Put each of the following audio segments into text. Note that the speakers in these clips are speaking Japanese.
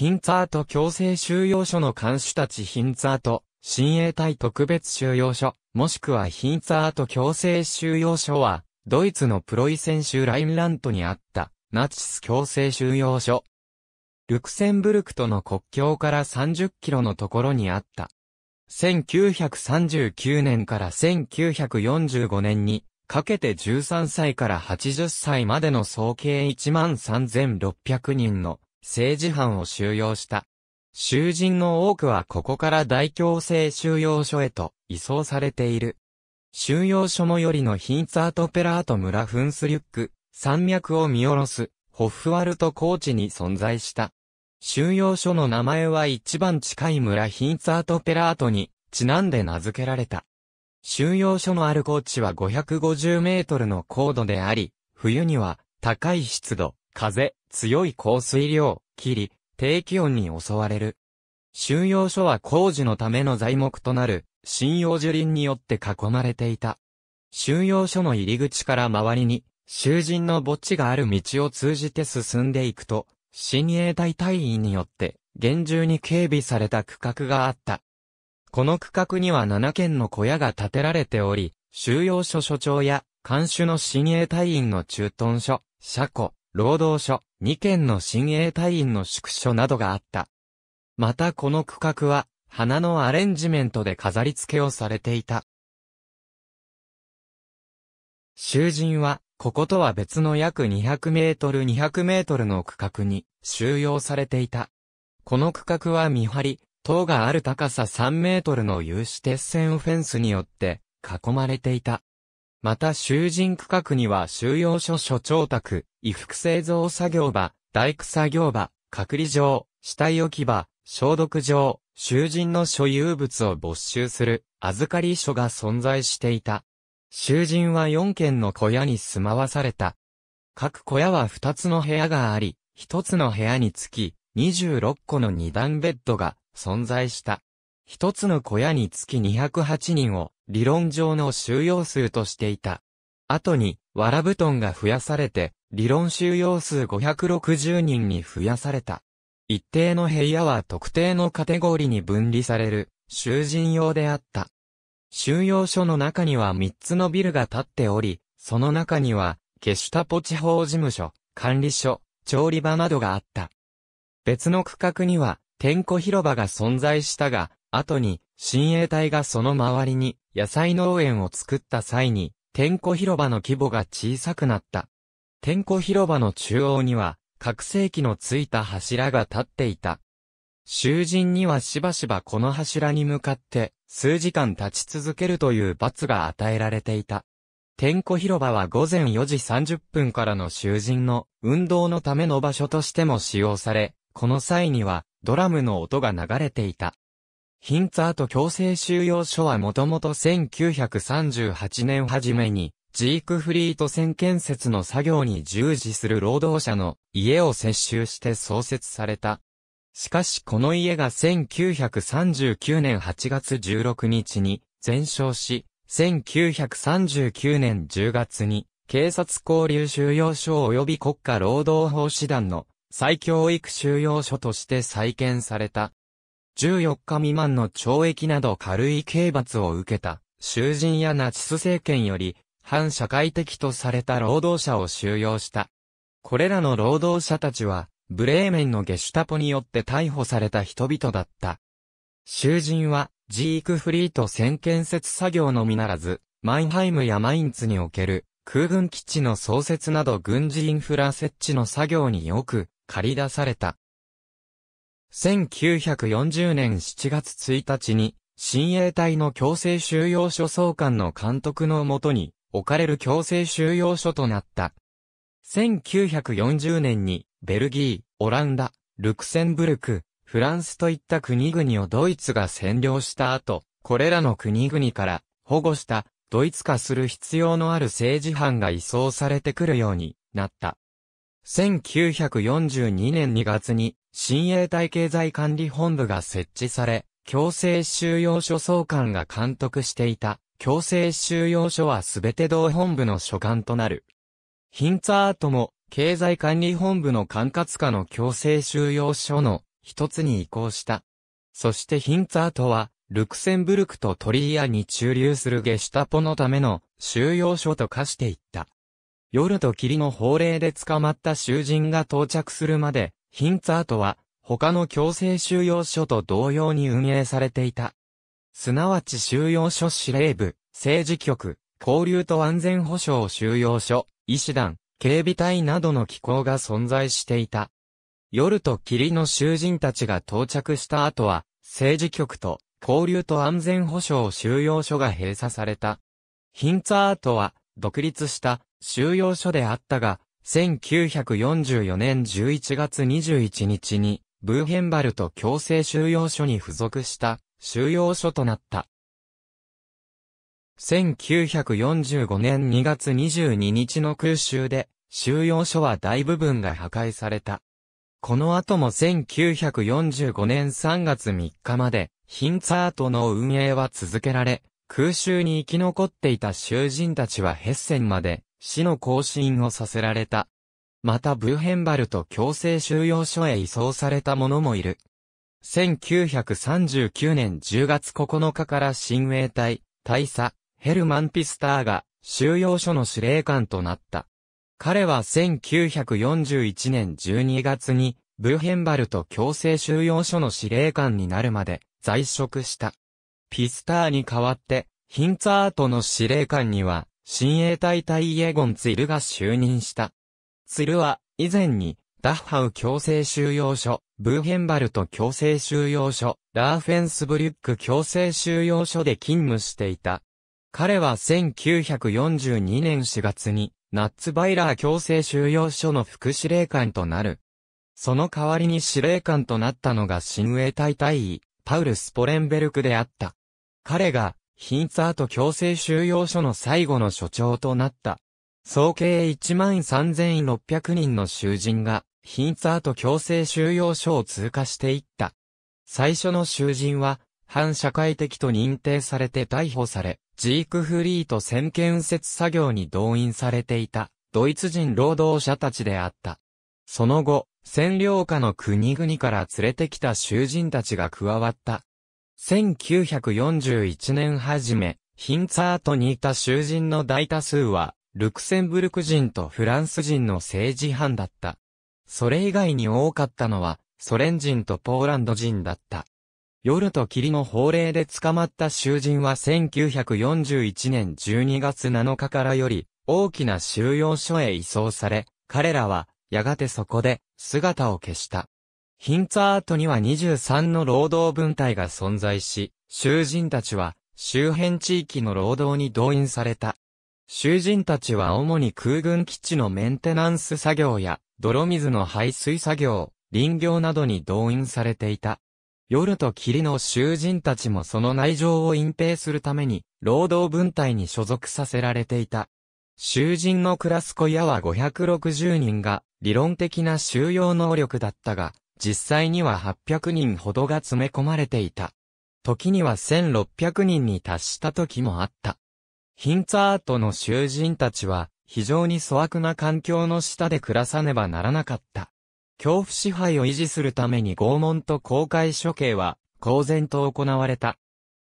ヒンツァート強制収容所の監視たちヒンツァート、新衛隊特別収容所、もしくはヒンツァート強制収容所は、ドイツのプロイセン州ラインラントにあった、ナチス強制収容所。ルクセンブルクとの国境から30キロのところにあった。1939年から1945年に、かけて13歳から80歳までの総計13,600人の政治犯を収容した。囚人の多くはここから大強制収容所へと移送されている。収容所のよりのヒンツアートペラート村フンスリュック、山脈を見下ろす、ホッフワルト高地に存在した。収容所の名前は一番近い村ヒンツアートペラートに、ちなんで名付けられた。収容所のある高地は550メートルの高度であり、冬には高い湿度、風、強い降水量、霧、低気温に襲われる。収容所は工事のための材木となる、針葉樹林によって囲まれていた。収容所の入り口から周りに、囚人の墓地がある道を通じて進んでいくと、新衛隊隊員によって、厳重に警備された区画があった。この区画には7軒の小屋が建てられており、収容所所長や、監守の新衛隊員の駐屯所、車庫、労働所、2軒の新鋭隊員の宿所などがあった。またこの区画は、花のアレンジメントで飾り付けをされていた。囚人は、こことは別の約200メートル200メートルの区画に収容されていた。この区画は見張り、塔がある高さ3メートルの有刺鉄線フェンスによって囲まれていた。また囚人区画には収容所所長宅、衣服製造作業場、大工作業場、隔離場、死体置き場、消毒場、囚人の所有物を没収する預かり所が存在していた。囚人は4軒の小屋に住まわされた。各小屋は2つの部屋があり、1つの部屋につき、26個の2段ベッドが存在した。1つの小屋につき208人を理論上の収容数としていた。後に、わら布団が増やされて、理論収容数560人に増やされた。一定の部屋は特定のカテゴリに分離される、囚人用であった。収容所の中には3つのビルが建っており、その中には、ケシュタポ地方事務所、管理所、調理場などがあった。別の区画には、天庫広場が存在したが、後に、親衛隊がその周りに野菜農園を作った際に、天候広場の規模が小さくなった。天候広場の中央には、拡声器のついた柱が立っていた。囚人にはしばしばこの柱に向かって、数時間立ち続けるという罰が与えられていた。天候広場は午前4時30分からの囚人の運動のための場所としても使用され、この際にはドラムの音が流れていた。ヒンツアート強制収容所はもともと1938年初めに、ジークフリート線建設の作業に従事する労働者の家を接収して創設された。しかしこの家が1939年8月16日に全焼し、1939年10月に警察交流収容所及び国家労働法師団の最教育収容所として再建された。14日未満の懲役など軽い刑罰を受けた、囚人やナチス政権より、反社会的とされた労働者を収容した。これらの労働者たちは、ブレーメンのゲシュタポによって逮捕された人々だった。囚人は、ジークフリート先建設作業のみならず、マインハイムやマインツにおける空軍基地の創設など軍事インフラ設置の作業によく借り出された。1940年7月1日に、新衛隊の強制収容所総監の監督のもとに、置かれる強制収容所となった。1940年に、ベルギー、オランダ、ルクセンブルク、フランスといった国々をドイツが占領した後、これらの国々から保護したドイツ化する必要のある政治犯が移送されてくるようになった。1942年2月に、新衛体経済管理本部が設置され、強制収容所総監が監督していた、強制収容所はすべて同本部の所管となる。ヒンツアートも、経済管理本部の管轄下の強制収容所の一つに移行した。そしてヒンツアートは、ルクセンブルクとトリーアに駐留するゲシュタポのための収容所と化していった。夜と霧の法令で捕まった囚人が到着するまで、ヒンツアートは、他の強制収容所と同様に運営されていた。すなわち収容所司令部、政治局、交流と安全保障収容所、医師団、警備隊などの機構が存在していた。夜と霧の囚人たちが到着した後は、政治局と交流と安全保障収容所が閉鎖された。ヒンツアートは、独立した収容所であったが、1944年11月21日に、ブーヘンバルト強制収容所に付属した収容所となった。1945年2月22日の空襲で、収容所は大部分が破壊された。この後も1945年3月3日まで、ヒンツァートの運営は続けられ、空襲に生き残っていた囚人たちはヘッセンまで死の行進をさせられた。またブーヘンバルト強制収容所へ移送された者もいる。1939年10月9日から親衛隊、大佐、ヘルマン・ピスターが収容所の司令官となった。彼は1941年12月にブーヘンバルト強制収容所の司令官になるまで在職した。ピスターに代わってヒンツァートの司令官には新衛隊隊イエゴン・ツィルが就任した。ツィルは、以前に、ダッハウ強制収容所、ブーヘンバルト強制収容所、ラーフェンスブリュック強制収容所で勤務していた。彼は1942年4月に、ナッツバイラー強制収容所の副司令官となる。その代わりに司令官となったのが新衛隊隊員、パウル・スポレンベルクであった。彼が、ヒンツァート強制収容所の最後の所長となった。総計13,600人の囚人が、ヒンツァート強制収容所を通過していった。最初の囚人は、反社会的と認定されて逮捕され、ジークフリーと先見設作業に動員されていた、ドイツ人労働者たちであった。その後、占領下の国々から連れてきた囚人たちが加わった。1941年初め、ヒンツァートにいた囚人の大多数は、ルクセンブルク人とフランス人の政治犯だった。それ以外に多かったのは、ソ連人とポーランド人だった。夜と霧の法令で捕まった囚人は1941年12月7日からより、大きな収容所へ移送され、彼らは、やがてそこで、姿を消した。ヒンツアートには23の労働分隊が存在し、囚人たちは周辺地域の労働に動員された。囚人たちは主に空軍基地のメンテナンス作業や泥水の排水作業、林業などに動員されていた。夜と霧の囚人たちもその内情を隠蔽するために、労働分隊に所属させられていた。囚人のクラス小屋は560人が、理論的な収容能力だったが、実際には800人ほどが詰め込まれていた。時には1600人に達した時もあった。ヒンツアートの囚人たちは、非常に粗悪な環境の下で暮らさねばならなかった。恐怖支配を維持するために拷問と公開処刑は、公然と行われた。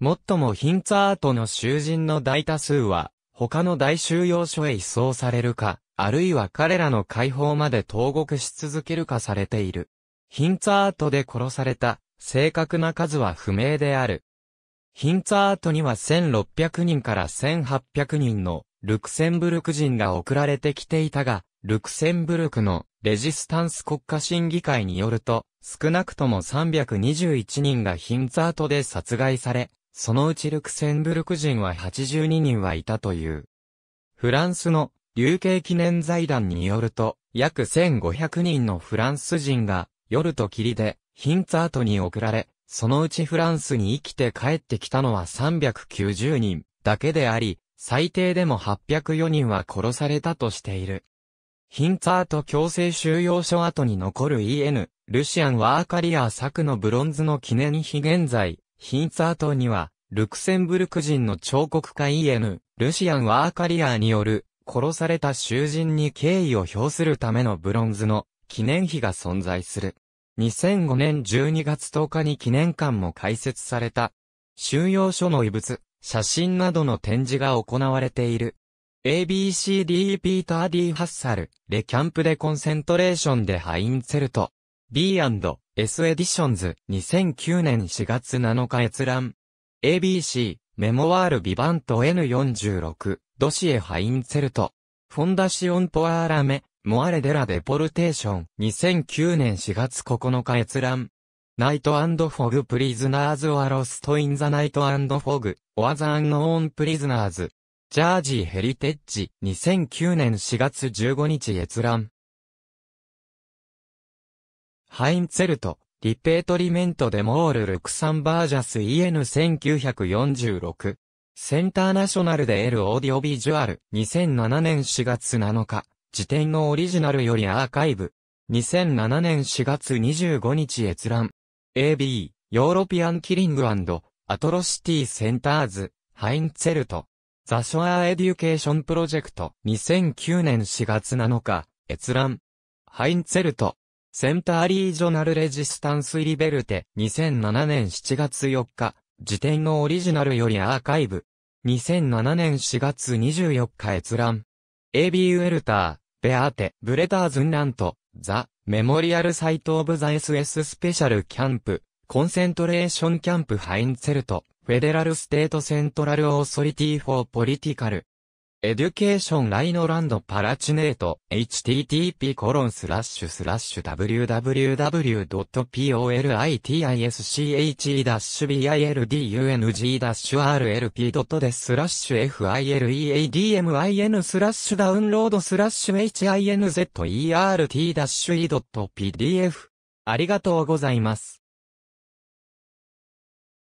もっともヒンツアートの囚人の大多数は、他の大収容所へ移送されるか、あるいは彼らの解放まで投獄し続けるかされている。ヒンツアートで殺された、正確な数は不明である。ヒンツアートには1600人から1800人のルクセンブルク人が送られてきていたが、ルクセンブルクのレジスタンス国家審議会によると、少なくとも321人がヒンツアートで殺害され、そのうちルクセンブルク人は82人はいたという。フランスの流刑記念財団によると、約1500人のフランス人が夜と霧で、ヒンツァートに送られ、そのうちフランスに生きて帰ってきたのは390人だけであり、最低でも804人は殺されたとしている。ヒンツァート強制収容所跡に残る EN、ルシアン・ワーカリアー作のブロンズの記念碑現在、ヒンツァートには、ルクセンブルク人の彫刻家 EN、ルシアン・ワーカリアーによる、殺された囚人に敬意を表するためのブロンズの記念碑が存在する。2005年12月10日に記念館も開設された。収容所の遺物、写真などの展示が行われている。ABCD ピーター D ハッサル、レキャンプでコンセントレーションでハインツェルト。B&S エディションズ2009年4月7日閲覧。ABC、メモワールビバント N46、ドシエハインツェルト。フォンダシオンポアーラメ、モアレデラデポルテーション、2009年4月9日閲覧。ナイトフォグプリズナーズはロストインザナイトフォグ、オアザアンノーンプリズナーズ。ジャージーヘリテッジ、2009年4月15日閲覧。ハインツェルト、リペートリメントデモール・ルクサンバージャス EN1946。センターナショナルで L オーディオビジュアル、2007年4月7日。辞典のオリジナルよりアーカイブ。2007年4月25日閲覧。AB、ヨーロピアンキリングアトロシティセンターズ、ハインツェルト。ザショアーエデュケーションプロジェクト。2009年4月7日、閲覧。ハインツェルト。センターリージョナルレジスタンスイリベルテ。2007年7月4日、辞典のオリジナルよりアーカイブ。2007年4月24日閲覧。ビーウェルター、ベアーテ、ブレターズンラント、ザ、メモリアルサイトオブザ SS スペシャルキャンプ、コンセントレーションキャンプハインツェルト、フェデラルステートセントラルオーソリティフォーポリティカル、エデュケーションライノランドパラチネート http コロンスラッシュスラッシュ www.politisch-bildung-rlp.des スラッシュ fileadmin スラッシュダウンロードスラッシュ hinzert-e.pdf ありがとうございます。